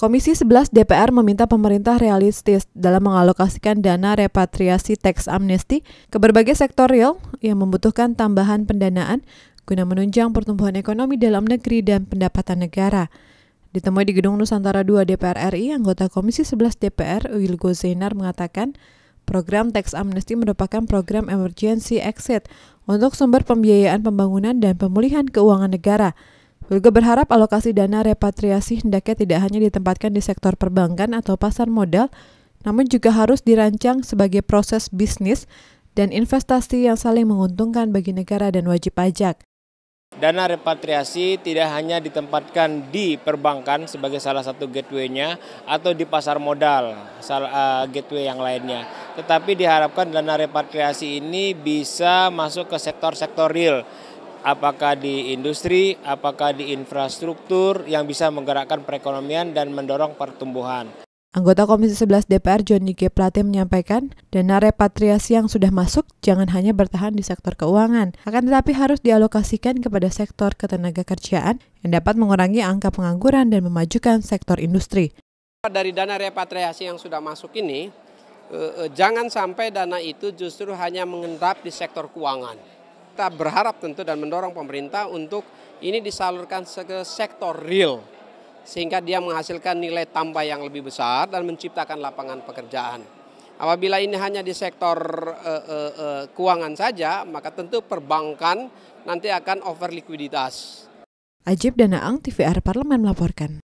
Komisi 11 DPR meminta pemerintah realistis dalam mengalokasikan dana repatriasi teks amnesti ke berbagai sektor real yang membutuhkan tambahan pendanaan guna menunjang pertumbuhan ekonomi dalam negeri dan pendapatan negara. Ditemui di Gedung Nusantara 2 DPR RI, anggota Komisi 11 DPR, Wilgo Zainar mengatakan, Program teks amnesti merupakan program emergency exit untuk sumber pembiayaan pembangunan dan pemulihan keuangan negara. Wilgo berharap alokasi dana repatriasi hendaknya tidak hanya ditempatkan di sektor perbankan atau pasar modal, namun juga harus dirancang sebagai proses bisnis dan investasi yang saling menguntungkan bagi negara dan wajib pajak. Dana repatriasi tidak hanya ditempatkan di perbankan sebagai salah satu gateway-nya atau di pasar modal eh, gateway yang lainnya tetapi diharapkan dana repatriasi ini bisa masuk ke sektor-sektor real apakah di industri, apakah di infrastruktur yang bisa menggerakkan perekonomian dan mendorong pertumbuhan. Anggota Komisi 11 DPR Johnny G. Plate menyampaikan, dana repatriasi yang sudah masuk jangan hanya bertahan di sektor keuangan, akan tetapi harus dialokasikan kepada sektor ketenaga kerjaan yang dapat mengurangi angka pengangguran dan memajukan sektor industri. Dari dana repatriasi yang sudah masuk ini, Eh, eh, jangan sampai dana itu justru hanya mengendap di sektor keuangan. Kita berharap tentu dan mendorong pemerintah untuk ini disalurkan ke sektor real sehingga dia menghasilkan nilai tambah yang lebih besar dan menciptakan lapangan pekerjaan. Apabila ini hanya di sektor uh, uh, uh, keuangan saja, maka tentu perbankan nanti akan over likuiditas. Ajib Danaang, TVR Parlemen melaporkan.